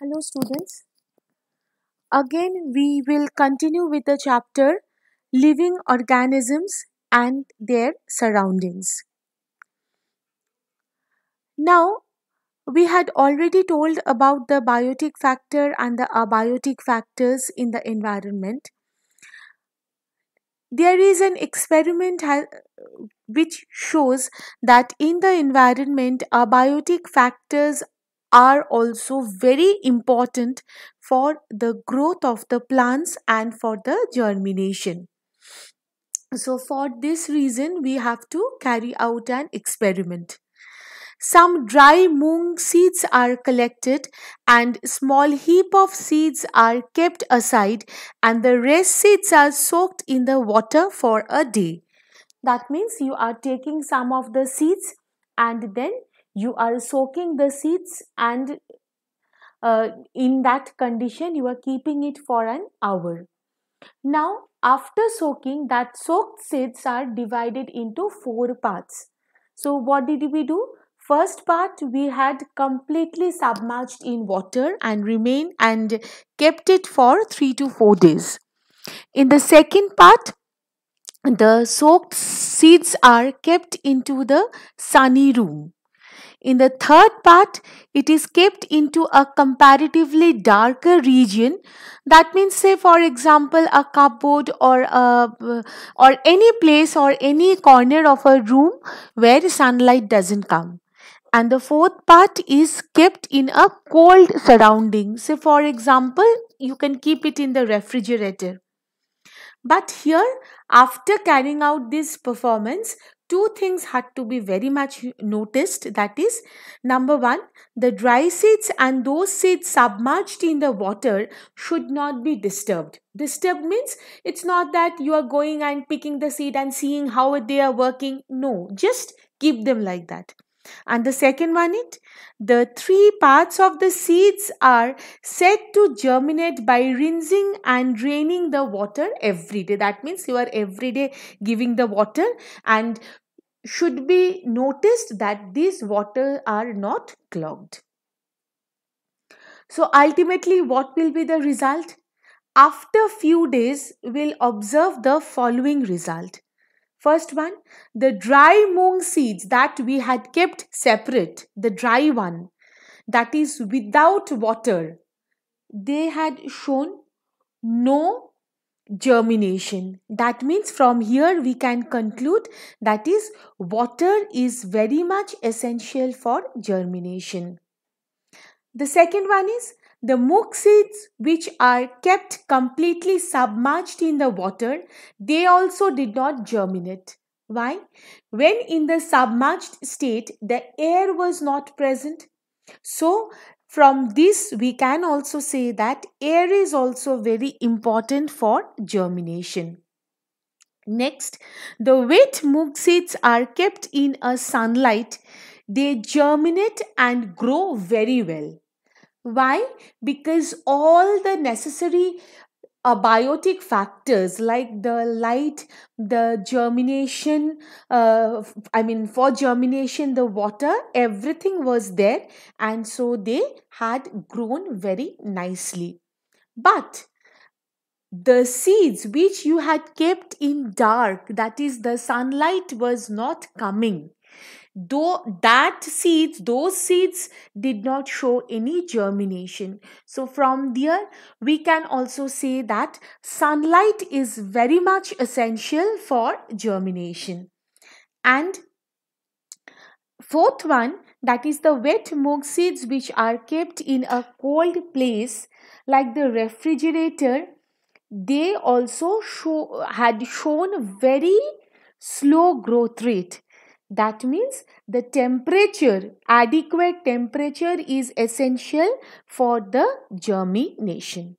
Hello students. Again we will continue with the chapter Living Organisms and Their Surroundings. Now we had already told about the biotic factor and the abiotic factors in the environment. There is an experiment which shows that in the environment abiotic factors are also very important for the growth of the plants and for the germination. So, for this reason, we have to carry out an experiment. Some dry mung seeds are collected and small heap of seeds are kept aside and the rest seeds are soaked in the water for a day. That means you are taking some of the seeds and then you are soaking the seeds and uh, in that condition you are keeping it for an hour now after soaking that soaked seeds are divided into four parts so what did we do first part we had completely submerged in water and remained and kept it for 3 to 4 days in the second part the soaked seeds are kept into the sunny room in the third part, it is kept into a comparatively darker region. That means say for example a cupboard or a, or any place or any corner of a room where sunlight doesn't come. And the fourth part is kept in a cold surrounding. Say for example, you can keep it in the refrigerator. But here, after carrying out this performance, two things had to be very much noticed that is number 1 the dry seeds and those seeds submerged in the water should not be disturbed disturbed means it's not that you are going and picking the seed and seeing how they are working no just keep them like that and the second one it the three parts of the seeds are said to germinate by rinsing and draining the water every day. That means you are every day giving the water and should be noticed that these water are not clogged. So ultimately what will be the result? After few days we'll observe the following result. First one, the dry mung seeds that we had kept separate, the dry one, that is without water, they had shown no germination. That means from here we can conclude that is water is very much essential for germination. The second one is the mook seeds, which are kept completely submerged in the water, they also did not germinate. Why? When in the submerged state, the air was not present. So, from this, we can also say that air is also very important for germination. Next, the wet mook seeds are kept in a sunlight. They germinate and grow very well. Why? Because all the necessary abiotic uh, factors like the light, the germination, uh, I mean, for germination, the water, everything was there, and so they had grown very nicely. But the seeds which you had kept in dark, that is, the sunlight was not coming, though that seeds those seeds did not show any germination so from there we can also say that sunlight is very much essential for germination and fourth one that is the wet mung seeds which are kept in a cold place like the refrigerator they also show had shown very slow growth rate that means the temperature, adequate temperature is essential for the germination.